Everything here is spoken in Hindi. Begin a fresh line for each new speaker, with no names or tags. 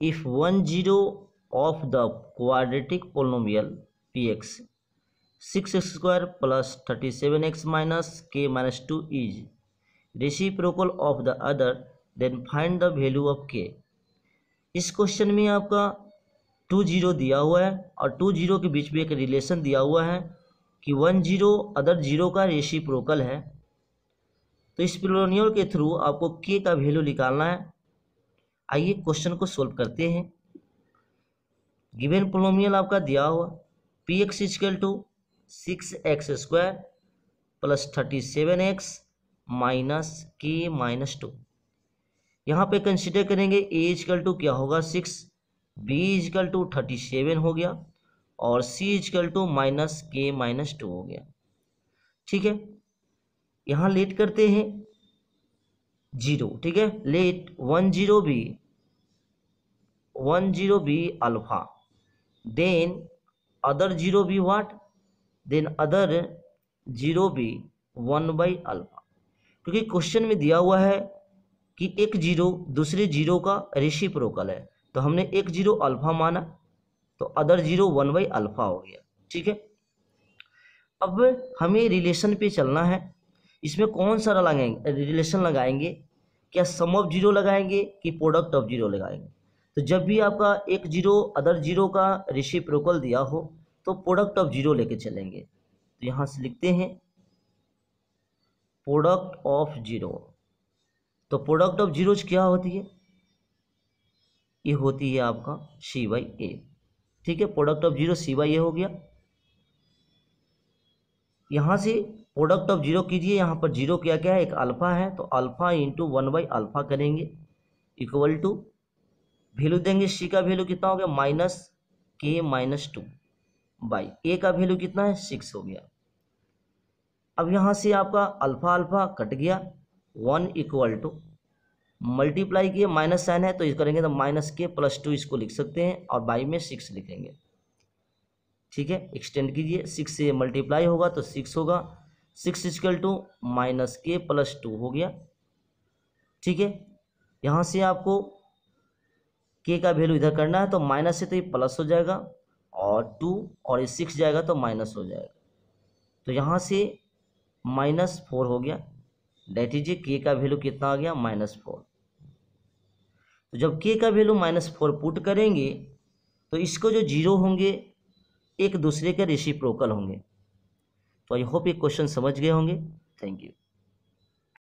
if one zero of the quadratic polynomial px 6x square plus 37x minus k minus 2 is reciprocal of the other then find the value of k इस क्वेश्चन में आपका टू जीरो दिया हुआ है और टू जीरो के बीच में एक रिलेशन दिया हुआ है कि वन जीरो अदर जीरो का रेशिप्रोकल है तो इस प्लोनियल के थ्रू आपको के का वैल्यू निकालना है आइए क्वेश्चन को सोल्व करते हैं गिवेन पोलोमियल आपका दिया हुआ P X equal to six X square plus thirty seven X minus K minus two यहाँ पे कंसिडर करेंगे ए इजकल टू क्या होगा six B equal to thirty seven हो गया और C equal to minus K minus two हो गया ठीक है यहाँ लेट करते हैं जीरो ठीक है let one zero B one zero B alpha then other zero B what then other zero B one by alpha क्योंकि क्वेश्चन में दिया हुआ है कि एक जीरो दूसरे जीरो का प्रोकल है तो हमने एक जीरो अल्फा माना तो other zero one by alpha हो गया ठीक है अब हमें रिलेशन पे चलना है इसमें कौन सा लगाएंगे रिलेशन लगाएंगे क्या सम ऑफ जीरो लगाएंगे कि प्रोडक्ट ऑफ जीरो लगाएंगे तो जब भी आपका एक जीरो अदर जीरो का प्रोकल दिया हो तो प्रोडक्ट ऑफ जीरो लेके चलेंगे तो यहाँ से लिखते हैं प्रोडक्ट ऑफ जीरो तो प्रोडक्ट ऑफ जीरो क्या होती है ये होती है आपका सी बाई ए ठीक है product of zero C by A हो गया यहाँ से प्रोडक्ट ऑफ जीरो कीजिए यहाँ पर जीरो क्या क्या है एक अल्फ़ा है तो alpha into one by alpha करेंगे इक्वल टू वैल्यू देंगे सी का वैल्यू कितना हो गया minus K minus two by ए का वैल्यू कितना है सिक्स हो गया अब यहाँ से आपका अल्फ़ा अल्फ़ा कट गया वन इक्वल टू मल्टीप्लाई किए माइनस साइन है तो इस करेंगे तो माइनस के प्लस टू इसको लिख सकते हैं और बाई में सिक्स लिखेंगे ठीक है एक्सटेंड कीजिए सिक्स से मल्टीप्लाई होगा तो सिक्स होगा six equal to minus K plus two हो गया ठीक है यहाँ से आपको के का वैल्यू इधर करना है तो माइनस से तो ये प्लस हो जाएगा और टू और ये सिक्स जाएगा तो माइनस हो जाएगा तो यहाँ से माइनस फोर हो गया डेट इज के का वैल्यू कितना आ गया माइनस फोर तो जब के का वैल्यू माइनस फोर पुट करेंगे तो इसको जो जीरो होंगे एक दूसरे के रिसिप्रोकल होंगे तो आई होप ये क्वेश्चन समझ गए होंगे थैंक यू